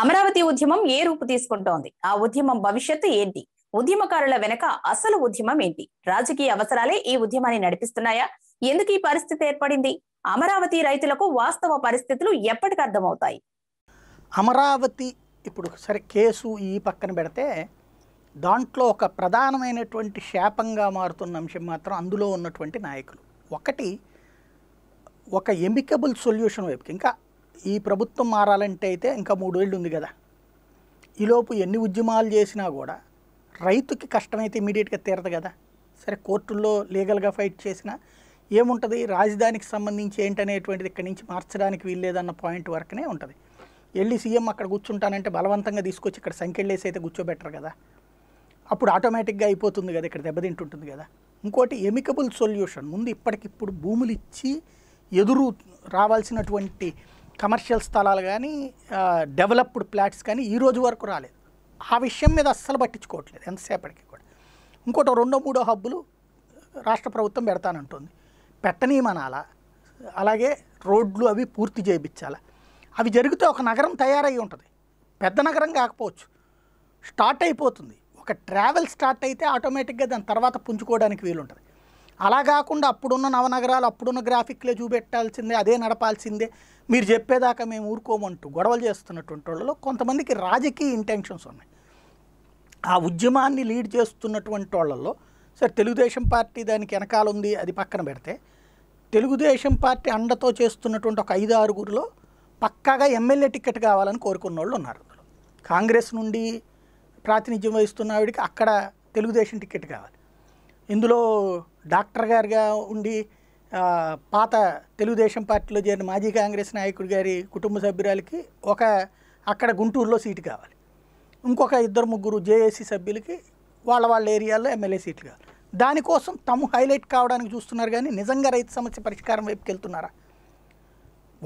అమరావతి ఉద్యమం ఏ రూపు తీసుకుంటోంది ఆ ఉద్యమం భవిష్యత్తు ఏంటి ఉద్యమకారుల వెనక అసలు ఉద్యమం ఏంటి రాజకీయ అవసరాలే ఈ ఉద్యమాన్ని నడిపిస్తున్నాయా ఎందుకు ఈ పరిస్థితి ఏర్పడింది అమరావతి రైతులకు వాస్తవ పరిస్థితులు ఎప్పటికి అర్థమవుతాయి అమరావతి ఇప్పుడు సరే కేసు ఈ పక్కన పెడితే దాంట్లో ఒక ప్రధానమైనటువంటి శాపంగా మారుతున్న అంశం మాత్రం అందులో ఉన్నటువంటి నాయకులు ఒకటి ఒక ఎమికబుల్ సొల్యూషన్ వైపు ఇంకా ఈ ప్రభుత్వం మారాలంటే అయితే ఇంకా మూడేళ్ళు ఉంది కదా ఈలోపు ఎన్ని ఉద్యమాలు చేసినా కూడా రైతుకి కష్టమైతే ఇమీడియట్గా తీరదు కదా సరే కోర్టుల్లో లీగల్గా ఫైట్ చేసినా ఏముంటుంది రాజధానికి సంబంధించి ఏంటనేటువంటిది ఇక్కడి నుంచి మార్చడానికి వీల్లేదన్న పాయింట్ వరకునే ఉంటుంది వెళ్ళి సీఎం అక్కడ కూర్చుంటానంటే బలవంతంగా తీసుకొచ్చి ఇక్కడ సంఖ్యలేసి అయితే కూర్చోబెట్టరు కదా అప్పుడు ఆటోమేటిక్గా అయిపోతుంది కదా ఇక్కడ దెబ్బతింటుంటుంది కదా ఇంకోటి ఎమికబుల్ సొల్యూషన్ ముందు ఇప్పటికిప్పుడు భూములు ఇచ్చి ఎదురు రావాల్సినటువంటి కమర్షియల్ స్థలాలు కానీ డెవలప్డ్ ప్లాట్స్ కానీ ఈ రోజు వరకు రాలేదు ఆ విషయం మీద అస్సలు పట్టించుకోవట్లేదు ఎంతసేపటికి కూడా ఇంకోటి రెండో మూడో హబ్బులు రాష్ట్ర ప్రభుత్వం పెడతానంటుంది పెట్టనీయమనాలా అలాగే రోడ్లు అవి పూర్తి చేయించాలా అవి జరిగితే ఒక నగరం తయారై ఉంటుంది పెద్ద నగరం కాకపోవచ్చు స్టార్ట్ అయిపోతుంది ఒక ట్రావెల్ స్టార్ట్ అయితే ఆటోమేటిక్గా దాని తర్వాత పుంజుకోవడానికి వీలుంటుంది అలా కాకుండా అప్పుడున్న నవనగరాలు అప్పుడున్న గ్రాఫిక్లే చూపెట్టాల్సిందే అదే నడపాల్సిందే మీరు చెప్పేదాకా మేము ఊరుకోమంటూ గొడవలు చేస్తున్నటువంటి వాళ్ళలో కొంతమందికి రాజకీయ ఇంటెన్షన్స్ ఉన్నాయి ఆ ఉద్యమాన్ని లీడ్ చేస్తున్నటువంటి వాళ్ళల్లో సరే తెలుగుదేశం పార్టీ దానికి వెనకాల ఉంది అది పక్కన పెడితే తెలుగుదేశం పార్టీ అండతో చేస్తున్నటువంటి ఒక ఐదు ఆరుగురిలో పక్కాగా ఎమ్మెల్యే టికెట్ కావాలని కోరుకున్న వాళ్ళు ఉన్నారు కాంగ్రెస్ నుండి ప్రాతినిధ్యం వహిస్తున్న ఆవిడికి అక్కడ తెలుగుదేశం టికెట్ కావాలి ఇందులో డాక్టర్ గారుగా ఉండి పాత తెలుగుదేశం పార్టీలో చేరిన మాజీ కాంగ్రెస్ నాయకుడు గారి కుటుంబ సభ్యురాలకి ఒక అక్కడ గుంటూరులో సీటు కావాలి ఇంకొక ఇద్దరు ముగ్గురు జేఏసీ సభ్యులకి వాళ్ళ వాళ్ళ ఏరియాలో ఎమ్మెల్యే సీట్లు కావాలి దానికోసం తమ హైలైట్ కావడానికి చూస్తున్నారు కానీ నిజంగా రైతు సమస్య పరిష్కారం వైపుకి వెళ్తున్నారా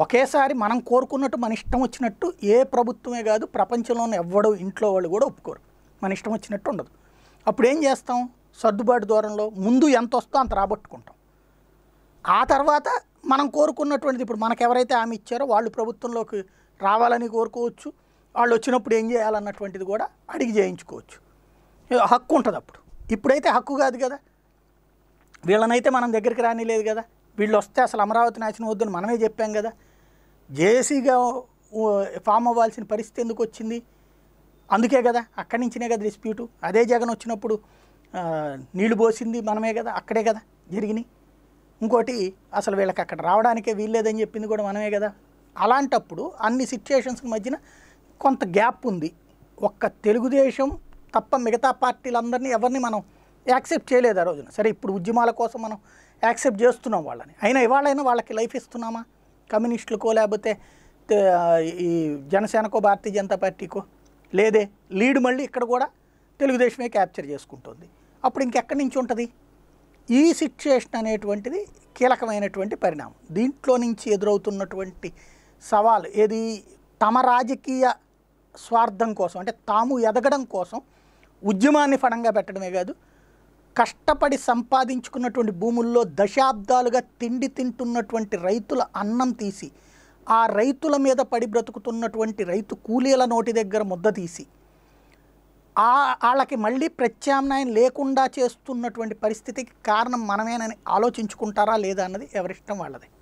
ఒకేసారి మనం కోరుకున్నట్టు మన ఇష్టం వచ్చినట్టు ఏ ప్రభుత్వమే కాదు ప్రపంచంలోనే ఎవ్వడో ఇంట్లో వాళ్ళు కూడా ఒప్పుకోరు మన ఇష్టం వచ్చినట్టు ఉండదు అప్పుడు ఏం చేస్తాం సర్దుబాటు దూరంలో ముందు ఎంత వస్తో అంత రాబట్టుకుంటాం ఆ తర్వాత మనం కోరుకున్నటువంటిది ఇప్పుడు మనకెవరైతే ఆమె ఇచ్చారో వాళ్ళు ప్రభుత్వంలోకి రావాలని కోరుకోవచ్చు వాళ్ళు వచ్చినప్పుడు ఏం చేయాలన్నటువంటిది కూడా అడిగి చేయించుకోవచ్చు హక్కు ఉంటుంది అప్పుడు ఇప్పుడైతే హక్కు కాదు కదా వీళ్ళనైతే మనం దగ్గరికి రానిలేదు కదా వీళ్ళు వస్తే అసలు అమరావతి నాశనం వద్దని మనమే చెప్పాం కదా జేసీగా ఫామ్ అవ్వాల్సిన పరిస్థితి ఎందుకు వచ్చింది అందుకే కదా అక్కడి నుంచినే కదా డిస్ప్యూటు అదే జగన్ వచ్చినప్పుడు నీళ్లు పోసింది మనమే కదా అక్కడే కదా జరిగినాయి ఇంకోటి అసలు వీళ్ళకి అక్కడ రావడానికే వీల్లేదని చెప్పింది కూడా మనమే కదా అలాంటప్పుడు అన్ని సిచ్యుయేషన్స్ మధ్యన కొంత గ్యాప్ ఉంది ఒక్క తెలుగుదేశం తప్ప మిగతా పార్టీలందరినీ ఎవరిని మనం యాక్సెప్ట్ చేయలేదు ఆ రోజున సరే ఇప్పుడు ఉద్యమాల కోసం మనం యాక్సెప్ట్ చేస్తున్నాం వాళ్ళని అయినా ఇవాళైనా వాళ్ళకి లైఫ్ ఇస్తున్నామా కమ్యూనిస్టులకో లేకపోతే ఈ జనసేనకో భారతీయ జనతా పార్టీకో లేదే లీడ్ మళ్ళీ ఇక్కడ కూడా తెలుగుదేశమే క్యాప్చర్ చేసుకుంటుంది అప్పుడు ఇంకెక్కడి నుంచి ఉంటుంది ఈ సిచ్యుయేషన్ అనేటువంటిది కీలకమైనటువంటి పరిణామం దీంట్లో నుంచి ఎదురవుతున్నటువంటి సవాల్ ఏది తమ రాజకీయ స్వార్థం కోసం అంటే తాము ఎదగడం కోసం ఉద్యమాన్ని ఫడంగా పెట్టడమే కాదు కష్టపడి సంపాదించుకున్నటువంటి భూముల్లో దశాబ్దాలుగా తిండి తింటున్నటువంటి రైతుల అన్నం తీసి ఆ రైతుల మీద పడి బ్రతుకుతున్నటువంటి రైతు కూలీల నోటి దగ్గర ముద్ద తీసి వాళ్ళకి మళ్ళీ ప్రత్యామ్నాయం లేకుండా చేస్తున్నటువంటి పరిస్థితికి కారణం మనమేనని ఆలోచించుకుంటారా లేదా అన్నది ఎవరిష్టం వాళ్ళది